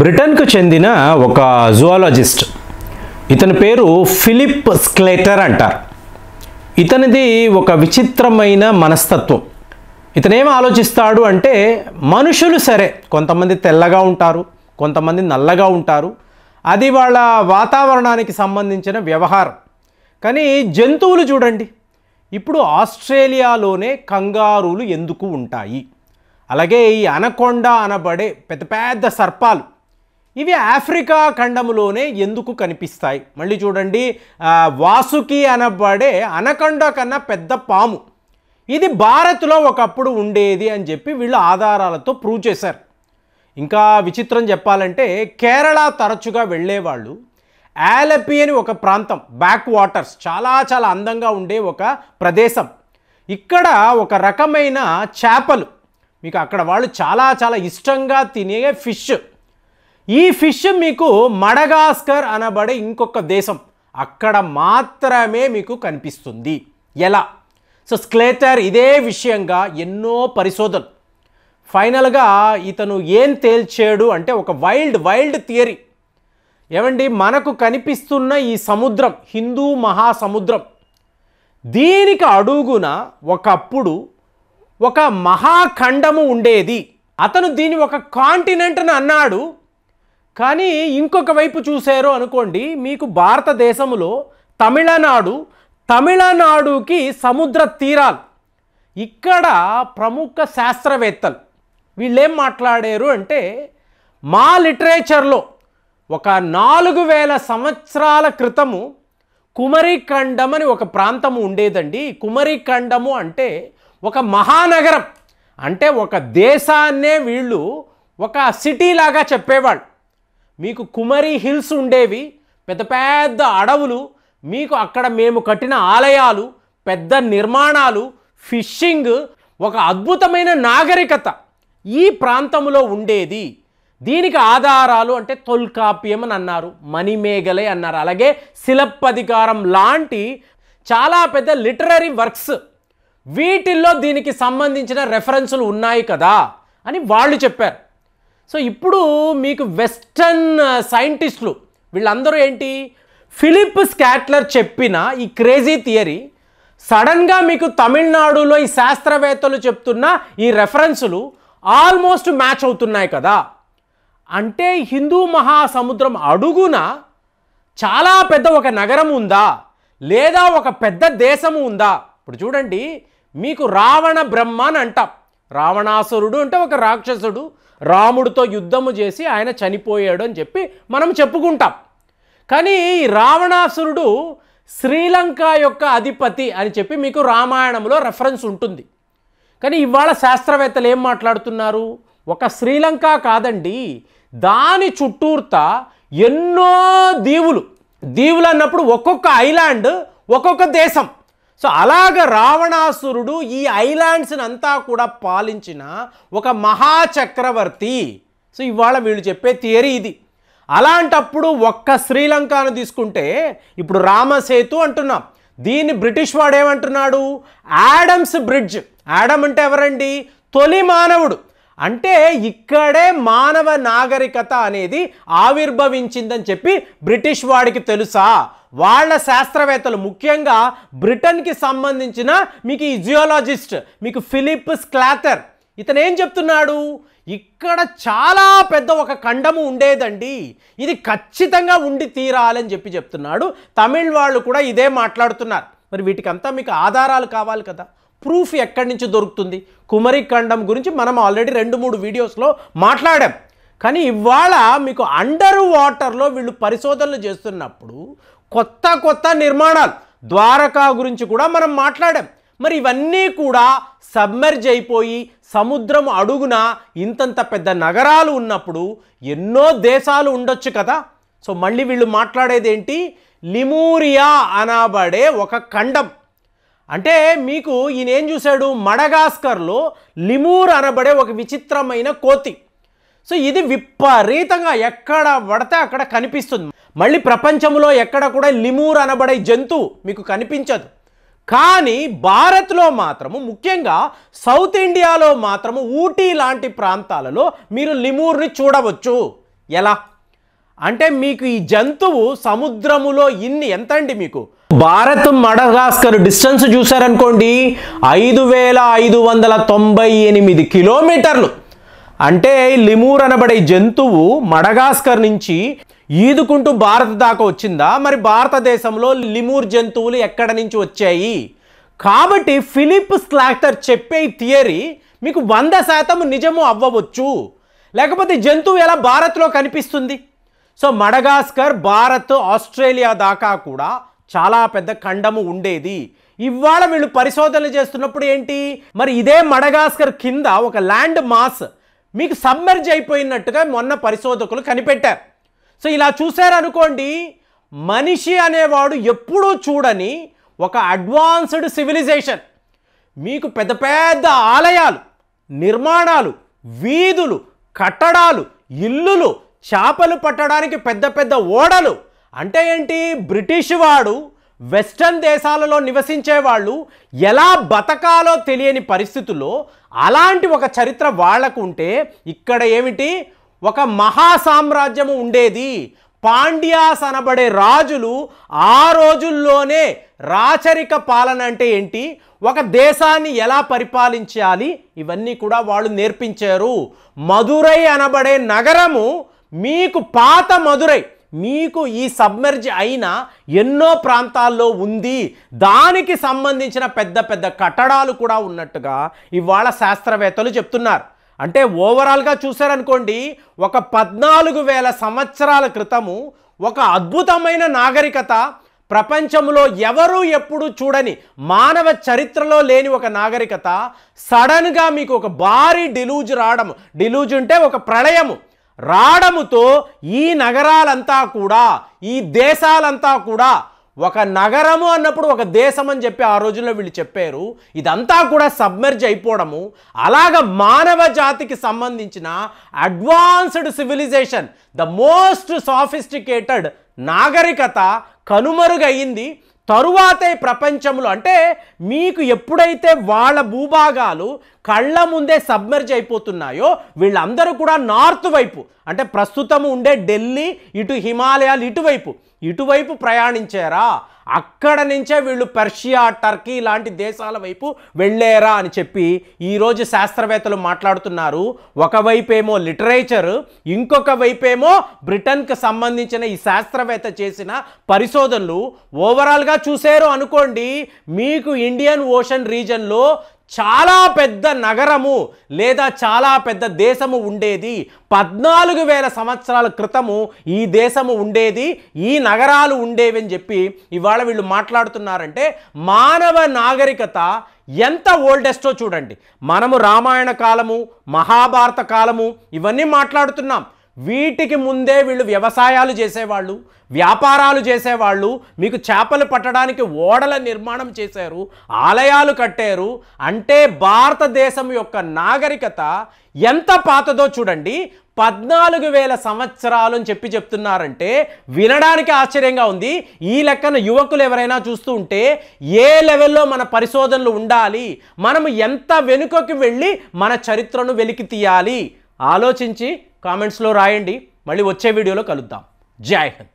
బ్రిటన్కు చెందిన ఒక జువాలజిస్ట్ ఇతని పేరు ఫిలిప్ స్క్లెటర్ అంటారు ఇతనిది ఒక విచిత్రమైన మనస్తత్వం ఇతనేం ఆలోచిస్తాడు అంటే మనుషులు సరే కొంతమంది తెల్లగా ఉంటారు కొంతమంది నల్లగా ఉంటారు అది వాళ్ళ వాతావరణానికి సంబంధించిన వ్యవహారం కానీ జంతువులు చూడండి ఇప్పుడు ఆస్ట్రేలియాలోనే కంగారులు ఎందుకు ఉంటాయి అలాగే ఈ అనకొండ అనబడే పెద్ద పెద్ద సర్పాలు ఇవి ఆఫ్రికా ఖండములోనే ఎందుకు కనిపిస్తాయి మళ్ళీ చూడండి వాసుకి అనబడే అనకొండ కన్నా పెద్ద పాము ఇది భారత్లో ఒకప్పుడు ఉండేది అని చెప్పి వీళ్ళు ఆధారాలతో ప్రూవ్ చేశారు ఇంకా విచిత్రం చెప్పాలంటే కేరళ తరచుగా వెళ్ళేవాళ్ళు యాలపి అని ఒక ప్రాంతం బ్యాక్ వాటర్స్ చాలా చాలా అందంగా ఉండే ఒక ప్రదేశం ఇక్కడ ఒక రకమైన చేపలు మీకు అక్కడ వాళ్ళు చాలా చాలా ఇష్టంగా తినే ఫిష్ ఈ ఫిష్ మీకు మడగాస్కర్ అనబడే ఇంకొక దేశం అక్కడ మాత్రమే మీకు కనిపిస్తుంది ఎలా సో స్క్లేటర్ ఇదే విషయంగా ఎన్నో పరిశోధనలు ఫైనల్గా ఇతను ఏం తేల్చాడు అంటే ఒక వైల్డ్ వైల్డ్ థియరీ ఏమండి మనకు కనిపిస్తున్న ఈ సముద్రం హిందూ మహాసముద్రం దీనికి అడుగున ఒకప్పుడు ఒక మహాఖండము ఉండేది అతను దీని ఒక అని అన్నాడు కానీ ఇంకొక వైపు చూశారు అనుకోండి మీకు భారతదేశంలో తమిళనాడు తమిళనాడుకి సముద్ర తీరాలు ఇక్కడ ప్రముఖ శాస్త్రవేత్తలు వీళ్ళేం మాట్లాడారు అంటే మా లిటరేచర్లో ఒక నాలుగు వేల సంవత్సరాల క్రితము కుమరిఖండం అని ఒక ప్రాంతము ఉండేదండి కుమరిఖండము అంటే ఒక మహానగరం అంటే ఒక దేశాన్నే వీళ్ళు ఒక సిటీ లాగా చెప్పేవాళ్ళు మీకు కుమరి హిల్స్ ఉండేవి పెద్ద పెద్ద అడవులు మీకు అక్కడ మేము కట్టిన ఆలయాలు పెద్ద నిర్మాణాలు ఫిషింగ్ ఒక అద్భుతమైన నాగరికత ఈ ప్రాంతంలో ఉండేది దీనికి ఆధారాలు అంటే తొల్కాప్యం అని అన్నారు మణిమేఘలే అన్నారు అలాగే శిలప్పధికారం లాంటి చాలా పెద్ద లిటరరీ వర్క్స్ వీటిల్లో దీనికి సంబంధించిన రెఫరెన్సులు ఉన్నాయి కదా అని వాళ్ళు చెప్పారు సో ఇప్పుడు మీకు వెస్టర్న్ సైంటిస్టులు వీళ్ళందరూ ఏంటి ఫిలిప్ స్కాట్లర్ చెప్పిన ఈ క్రేజీ థియరీ సడన్గా మీకు తమిళనాడులో ఈ శాస్త్రవేత్తలు చెప్తున్న ఈ రెఫరెన్సులు ఆల్మోస్ట్ మ్యాచ్ అవుతున్నాయి కదా అంటే హిందూ మహాసముద్రం అడుగున చాలా పెద్ద ఒక నగరం ఉందా లేదా ఒక పెద్ద దేశము ఉందా ఇప్పుడు చూడండి మీకు రావణ బ్రహ్మ అని అంటాం రావణాసురుడు అంటే ఒక రాక్షసుడు రాముడితో యుద్ధము చేసి ఆయన చనిపోయాడు అని చెప్పి మనం చెప్పుకుంటాం కానీ రావణాసురుడు శ్రీలంక యొక్క అధిపతి అని చెప్పి మీకు రామాయణంలో రెఫరెన్స్ ఉంటుంది కానీ ఇవాళ శాస్త్రవేత్తలు ఏం మాట్లాడుతున్నారు ఒక శ్రీలంక కాదండి దాని చుట్టూర్త ఎన్నో దీవులు దీవులు అన్నప్పుడు ఒక్కొక్క ఐలాండ్ ఒక్కొక్క దేశం సో అలాగ రావణాసురుడు ఈ ఐలాండ్స్ని అంతా కూడా పాలించిన ఒక మహాచక్రవర్తి సో ఇవాళ వీళ్ళు చెప్పే థియరీ ఇది అలాంటప్పుడు ఒక్క శ్రీలంకను తీసుకుంటే ఇప్పుడు రామసేతు అంటున్నాం దీన్ని బ్రిటిష్ వాడు ఏమంటున్నాడు యాడమ్స్ బ్రిడ్జ్ యాడమ్ అంటే ఎవరండి తొలి మానవుడు అంటే ఇక్కడే మానవ నాగరికత అనేది ఆవిర్భవించిందని చెప్పి బ్రిటిష్ వాడికి తెలుసా వాళ్ళ శాస్త్రవేత్తలు ముఖ్యంగా బ్రిటన్కి సంబంధించిన మీకు ఈ జియోలాజిస్ట్ మీకు ఫిలిప్ స్క్లాథర్ ఇతను ఏం చెప్తున్నాడు ఇక్కడ చాలా పెద్ద ఒక ఖండము ఉండేదండి ఇది ఖచ్చితంగా ఉండి తీరాలని చెప్పి చెప్తున్నాడు తమిళ్ వాళ్ళు కూడా ఇదే మాట్లాడుతున్నారు మరి వీటికంతా మీకు ఆధారాలు కావాలి కదా ప్రూఫ్ ఎక్కడి నుంచి దొరుకుతుంది కుమరి ఖండం గురించి మనం ఆల్రెడీ రెండు మూడు వీడియోస్లో మాట్లాడాం కానీ ఇవాళ మీకు అండర్ వాటర్లో వీళ్ళు పరిశోధనలు చేస్తున్నప్పుడు కొత్త కొత్త నిర్మాణాలు ద్వారకా గురించి కూడా మనం మాట్లాడాం మరి ఇవన్నీ కూడా సబ్మెర్జ్ అయిపోయి సముద్రం అడుగున ఇంతంత పెద్ద నగరాలు ఉన్నప్పుడు ఎన్నో దేశాలు ఉండొచ్చు కదా సో మళ్ళీ వీళ్ళు మాట్లాడేది ఏంటి లిమూరియా అనబడే ఒక ఖండం అంటే మీకు ఈయన ఏం చూశాడు మడగాస్కర్లో లిమూర్ అనబడే ఒక విచిత్రమైన కోతి సో ఇది విపరీతంగా ఎక్కడ పడితే అక్కడ కనిపిస్తుంది మళ్ళీ ప్రపంచంలో ఎక్కడ కూడా లిమూర్ అనబడే జంతువు మీకు కనిపించదు కానీ భారత్లో మాత్రము ముఖ్యంగా సౌత్ ఇండియాలో మాత్రము ఊటీ లాంటి ప్రాంతాలలో మీరు లిమూర్ని చూడవచ్చు ఎలా అంటే మీకు ఈ జంతువు సముద్రములో ఇన్ని ఎంత అండి మీకు భారత్ మడగాస్కర్ డిస్టెన్స్ చూసారనుకోండి ఐదు వేల ఐదు వందల తొంభై ఎనిమిది కిలోమీటర్లు అంటే లిమూర్ అనబడే జంతువు మడగాస్కర్ నుంచి ఈదుకుంటూ భారత్ దాకా వచ్చిందా మరి భారతదేశంలో లిమూర్ జంతువులు ఎక్కడ నుంచి వచ్చాయి కాబట్టి ఫిలిప్ స్లాక్టర్ చెప్పే థియరీ మీకు వంద శాతం నిజము అవ్వవచ్చు లేకపోతే జంతువు ఎలా భారత్లో కనిపిస్తుంది సో మడగాస్కర్ భారత్ ఆస్ట్రేలియా దాకా కూడా చాలా పెద్ద ఖండము ఉండేది ఇవాళ వీళ్ళు పరిశోధనలు చేస్తున్నప్పుడు ఏంటి మరి ఇదే మడగాస్కర్ కింద ఒక ల్యాండ్ మాస్ మీకు సబ్మర్జ్ అయిపోయినట్టుగా మొన్న పరిశోధకులు కనిపెట్టారు సో ఇలా చూశారనుకోండి మనిషి అనేవాడు ఎప్పుడూ చూడని ఒక అడ్వాన్స్డ్ సివిలైజేషన్ మీకు పెద్ద పెద్ద ఆలయాలు నిర్మాణాలు వీధులు కట్టడాలు ఇల్లులు చేపలు పట్టడానికి పెద్ద పెద్ద ఓడలు అంటే ఏంటి బ్రిటిష్ వాడు వెస్టర్న్ దేశాలలో నివసించే వాళ్ళు ఎలా బతకాలో తెలియని పరిస్థితుల్లో అలాంటి ఒక చరిత్ర వాళ్లకు ఉంటే ఇక్కడ ఏమిటి ఒక మహా సామ్రాజ్యము ఉండేది పాండ్యాస్ అనబడే రాజులు ఆ రోజుల్లోనే రాచరిక పాలన అంటే ఏంటి ఒక దేశాన్ని ఎలా పరిపాలించాలి ఇవన్నీ కూడా వాళ్ళు నేర్పించారు మధురై అనబడే నగరము మీకు పాత మధురై మీకు ఈ సబ్మెర్జ్ అయిన ఎన్నో ప్రాంతాల్లో ఉంది దానికి సంబంధించిన పెద్ద పెద్ద కట్టడాలు కూడా ఉన్నట్టుగా ఇవాళ శాస్త్రవేత్తలు చెప్తున్నారు అంటే ఓవరాల్గా చూశారనుకోండి ఒక పద్నాలుగు వేల సంవత్సరాల క్రితము ఒక అద్భుతమైన నాగరికత ప్రపంచంలో ఎవరూ ఎప్పుడు చూడని మానవ చరిత్రలో లేని ఒక నాగరికత సడన్గా మీకు ఒక భారీ డిలూజ్ రావడం డిలూజ్ ఉంటే ఒక ప్రళయము రావడముతో ఈ నగరాలంతా కూడా ఈ దేశాలంతా కూడా ఒక నగరము అన్నప్పుడు ఒక దేశం అని చెప్పి ఆ రోజుల్లో వీళ్ళు చెప్పారు ఇదంతా కూడా సబ్మెర్జ్ అయిపోవడము అలాగ మానవ జాతికి సంబంధించిన advanced civilisation the most sophisticated నాగరికత కనుమరుగయింది తరువాతే ప్రపంచంలో అంటే మీకు ఎప్పుడైతే వాళ్ళ భూభాగాలు కళ్ళ ముందే సబ్మెర్జ్ అయిపోతున్నాయో వీళ్ళందరూ కూడా నార్త్ వైపు అంటే ప్రస్తుతం ఉండే ఢిల్లీ ఇటు హిమాలయాలు ఇటువైపు ఇటువైపు ప్రయాణించారా అక్కడ నుంచే వీళ్ళు పర్షియా టర్కీ లాంటి దేశాల వైపు వెళ్ళారా అని చెప్పి ఈరోజు శాస్త్రవేత్తలు మాట్లాడుతున్నారు ఒకవైపేమో లిటరేచర్ ఇంకొక వైపేమో బ్రిటన్కి సంబంధించిన ఈ శాస్త్రవేత్త చేసిన పరిశోధనలు ఓవరాల్గా చూశారు అనుకోండి మీకు ఇండియన్ ఓషన్ రీజన్లో చాలా పెద్ద నగరము లేదా చాలా పెద్ద దేశము ఉండేది పద్నాలుగు వేల సంవత్సరాల క్రితము ఈ దేశము ఉండేది ఈ నగరాలు ఉండేవి అని చెప్పి ఇవాళ వీళ్ళు మాట్లాడుతున్నారంటే మానవ నాగరికత ఎంత ఓల్డెస్టో చూడండి మనము రామాయణ కాలము మహాభారత కాలము ఇవన్నీ మాట్లాడుతున్నాం వీటికి ముందే వీళ్ళు వ్యవసాయాలు చేసేవాళ్ళు వ్యాపారాలు చేసేవాళ్ళు మీకు చేపలు పట్టడానికి ఓడల నిర్మాణం చేశారు ఆలయాలు కట్టారు అంటే భారతదేశం యొక్క నాగరికత ఎంత పాతదో చూడండి పద్నాలుగు వేల సంవత్సరాలు అని చెప్పి చెప్తున్నారంటే వినడానికి ఆశ్చర్యంగా ఉంది ఈ లెక్కన యువకులు ఎవరైనా చూస్తూ ఉంటే ఏ లెవెల్లో మన పరిశోధనలు ఉండాలి మనము ఎంత వెనుకకి వెళ్ళి మన చరిత్రను వెలికి తీయాలి ఆలోచించి కామెంట్స్లో రాయండి మళ్ళీ వచ్చే వీడియోలో కలుద్దాం జై హింద్